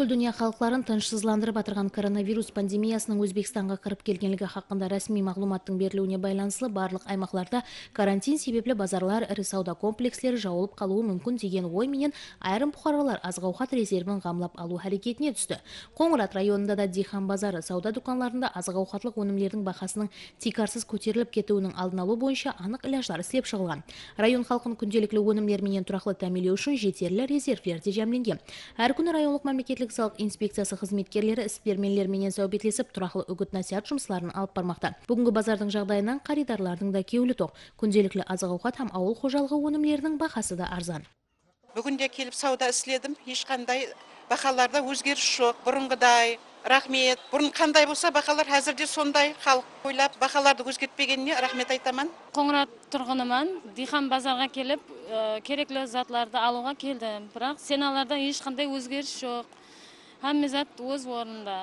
бүткіл дүние халықларын атырған коронавирус пандемиясының өзбекстанға кіріп келгенлігі хақында рәсми мағлұматтың берілуіне байланыслы барлық аймақтарда карантин себеплі базарлар ірі сауда комплекслері жауылып қалуы мүмкін деген ой менен айрым бұқаралар азық ауқат резервін ғамлап алу әрекетіне түсті қоңырат районында да дихан базары сауда дүкандарында азық ауқатлық өнімдердің бағасының тикарсыз көтеріліп кетуінің алдын алу бойынша анық ілаждар істеп шығылған район халқын күнделікті өнімдерменен тұрақты дәмелеу үшін жетерлі резервтер де жәмленген әр күні районлық мемлекеттік мемлекеттік салық инспекциясы қызметкерлері іспергерлер менен сәубетлесіп тұрақлы үгіт насихат жұмыстарын алып бармақта бүгінгі базардың жағдайынан қаридарлардың да кеулі тоқ күнделікті азық ауқат һәм ауыл қожалығы өнімдерінің бағасы да арзан бүгінде келіп сауда істедім ешқандай бағаларда өзгеріс жоқ бұрынғыдай рахмет бұрын қандай болса бағалар қазір де сондай халық ойлап бағаларды өзгертпегеніне рахмет айтамын қоңырат тұрғынымын дихан базарға келіп ә, керекті затларды алуға келдім бірақ ценаларда ешқандай өзгеріс жоқ әмизат өз орнында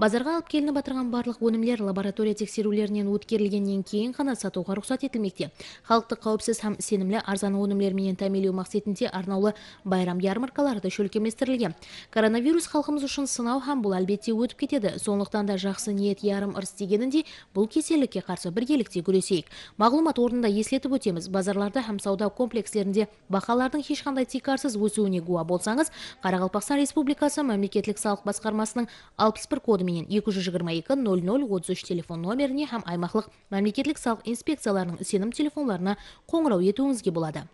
базарға алып келініп отырған барлық өнімдер лаборатория тексерулерінен өткерілгеннен кейін ғана сатуға рұқсат етілмекте халықты қауіпсіз һәм сенімді арзан өнімдерменен тәмелеу мақсатында арнаулы байрам ярмаркалары да шөлкеместірілген. коронавирус халқымыз үшін сынау һәм бұл әлбетте өтіп кетеді сондықтан да жақсы ниет ярым ырыс дегеніндей бұл кеселікке қарсы біргелікте күресейік мағлұмат орнында еслетіп өтеміз базарларда һәм сауда комплекстерінде бағалардың ешқандай тикарсыз өсуіне гуа болсаңыз қарақалпақстан республикасы мемлекеттік салық басқармасының алпыс алдыменен екі жүз жиырма телефон номеріне һәм аймақлық мемлекеттік салық инспекцияларының сенім телефондарына қоңырау етуіңізге болады